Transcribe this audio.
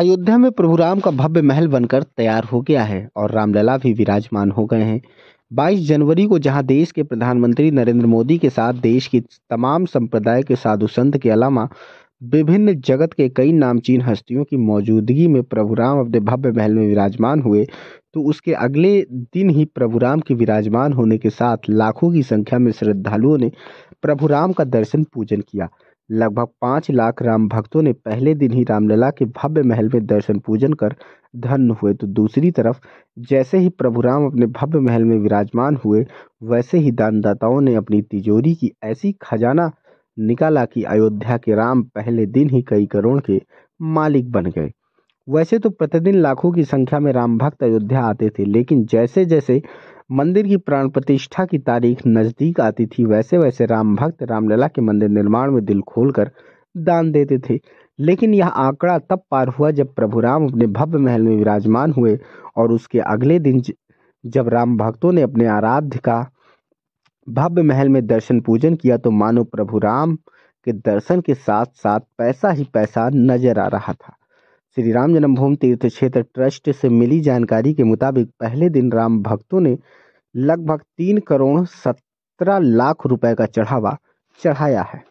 अयोध्या में प्रभु राम का भव्य महल बनकर तैयार हो गया है और रामलला भी विराजमान हो गए हैं 22 जनवरी को जहां देश के प्रधानमंत्री नरेंद्र मोदी के साथ देश की तमाम संप्रदाय के साधु संत के अलावा विभिन्न जगत के कई नामचीन हस्तियों की मौजूदगी में प्रभु राम अपने भव्य महल में विराजमान हुए तो उसके अगले दिन ही प्रभु राम के विराजमान होने के साथ लाखों की संख्या में श्रद्धालुओं ने प्रभु राम का दर्शन पूजन किया लगभग पांच लाख राम भक्तों ने पहले दिन ही रामलला के भव्य महल में दर्शन पूजन कर धन्य हुए तो दूसरी तरफ जैसे ही प्रभु राम अपने भव्य महल में विराजमान हुए वैसे ही दानदाताओं ने अपनी तिजोरी की ऐसी खजाना निकाला कि अयोध्या के राम पहले दिन ही कई करोड़ के मालिक बन गए वैसे तो प्रतिदिन लाखों की संख्या में राम भक्त अयोध्या आते थे लेकिन जैसे जैसे मंदिर की प्राण प्रतिष्ठा की तारीख नजदीक आती थी वैसे वैसे राम भक्त रामलला के मंदिर निर्माण में दिल खोलकर दान देते थे लेकिन यह आंकड़ा तब पार हुआ जब प्रभु राम अपने भव्य महल में विराजमान हुए और उसके अगले दिन जब राम भक्तों ने अपने आराध्य का भव्य महल में दर्शन पूजन किया तो मानो प्रभु राम के दर्शन के साथ साथ पैसा ही पैसा नजर आ रहा था श्री राम जन्मभूमि तीर्थ क्षेत्र ट्रस्ट से मिली जानकारी के मुताबिक पहले दिन राम भक्तों ने लगभग तीन करोड़ सत्रह लाख रुपए का चढ़ावा चढ़ाया है